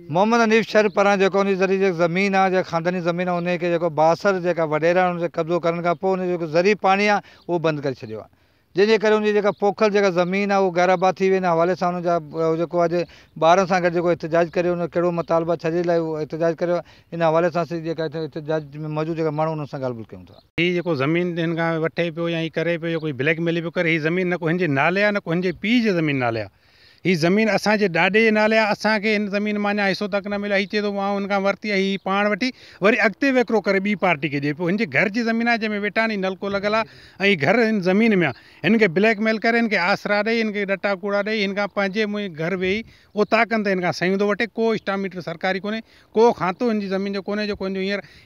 Mohammad अनीफ़ sir पारां जेको हुनजी ज़री ज़मीन आहे जेका ख़ानदानी ज़मीन आहे हुनखे जेको बासर जेका वॾेरा कब्ज़ो करण खां पोइ हुन जेको ज़री पाणी आहे उहो बंदि करे छॾियो आहे जंहिंजे करे हुनजी जेका पोखल जेका ज़मीन आहे उहा गराबाद थी वई हवाले सां हुनजा जेको अॼु ॿारनि सां गॾु जेको हुन कहिड़ो छॾे लाइ उहो इतिजाज करियो इन हवाले सां असीं जेका में मौजूदु जेका माण्हू हुन सां ॻाल्हि कयूं था ही जेको ज़मीन हिन खां वठे पियो या हीउ करे पियो कोई ब्लैकमेल करे हीउ ज़मीन न को नाले आहे न को ज़मीन नाले आहे हीअ ज़मीन असांजे ॾाॾे नाले आहे असांखे हिन ज़मीन मां अञा हिसो तक न मिले आहे हीअ चए थो मां हुन खां वरिती आहे हीअ पाण वठी वरी अॻिते विकिणो करे ॿी पार्टी के ॾिए पियो हिन घर की ज़मीन जैमें जंहिंमें वेटानी नलको लगल आहे घर इन ज़मीन में आहे हिन ब्लैकमेल करे हिन आसरा ॾेई हिन डटा कूड़ा ॾेई हिन खां पंहिंजे घर वेही उताकनि त हिन खां सयूं थो को स्टामीटर सरकारी कोन्हे को खातो हिन ज़मीन जो कोन्हे जेको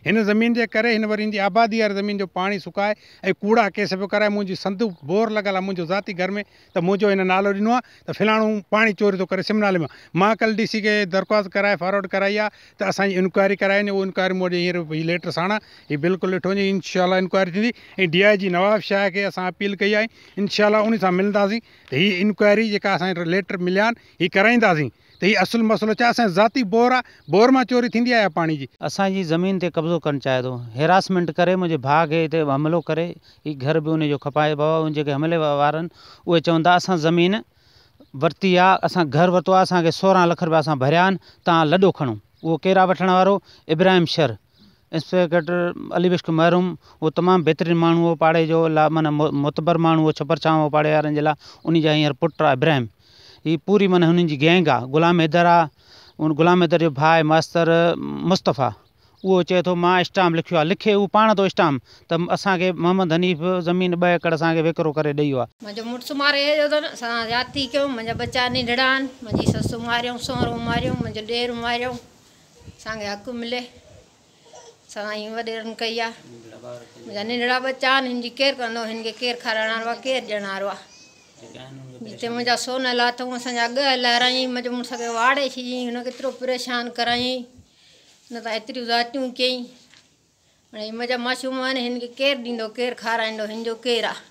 हिन ज़मीन के कर हिन आबादी वारी ज़मीन जो पानी सुकाए कूड़ा केस पे कराए मुझी संदूक बोर लगल आहे मुंहिंजो ज़ाती घर में तो मुंहिंजो इन नालो ॾिनो आहे फिलहाल पानी चोरी तो करे सिमनाले में मां कल्ह डी सी खे दरख़्वास्त कराए फॉरवर्ड कराई आहे त असांजी इंक्वायरी कराइनि उहो इंक्वायरी मूं वटि हींअर हीअ लेटर साण हीअ बिल्कुलु ॾिठो वञे इनशाला इंक्वायरी थींदी ऐं डी आई जी नवाब शाह के अस अपील कई है इनशाला उन सां मिलंदासीं त इंक्वायरी जो असांखे लेटर मिलिया आहिनि कराइंदी तो त असल मसलो मसइलो छा बोर आ बोर में चोरी थींदी आहे पाणी जी असांजी ज़मीन ते कब्ज़ो कर चाहे तो हेरासमेंट करे मुंहिंजे भाउ खे हिते करे हीउ घर भी उनजो खपाए बाबा उन जेके हमले वारनि उहे चवंदा असां ज़मीन वरती आहे असां घरु वरितो आहे लख रुपया असां भरिया आहिनि तव्हां लॾो वो उहो कहिड़ा इब्राहिम शर इंस्पेक्टर अली बिश्क महरूम वो तमाम बेहतरीन माण्हू हुओ पाड़े जो ला माना मोतबर माण्हू हुओ छपर छाव पाड़े वारनि जे उन जा हींअर पुटु आहे इब्राहिम हीअ पूरी मन उन गैंग आहे ग़ुलाम हैदर आ ग़ुलाम हैदर जो भाउ मास्तर मुस्तफ़ा उहो चए थो मां स्टाम्प लिखियो लिखे हू पाण थो स्टाम्प त असांखे मोहम्मद हनीफ़ ज़मीन ॿ एकड़ असांखे विकिरो मारे असां जाती कयूं बचा निढड़ा आहिनि मुंहिंजी ससु मारियऊं सोहरो मारियऊं मुंहिंजो ॾेर मारियऊं मिले असां कई आहे मुंहिंजा बचा आहिनि हिन जी केरु कंदो हिन खे जिते मुंहिंजा सोन लाथऊं असांजा अॻु लहराई मुंहिंजे मुड़ुस वाड़े छॾियईं हुन केतिरो परेशान करायईं न त एतिरियूं ज़ातियूं कयईं हाणे मुंहिंजा माशूम आहिनि हिनखे केरु ॾींदो केरु खाराईंदो जो केरु आहे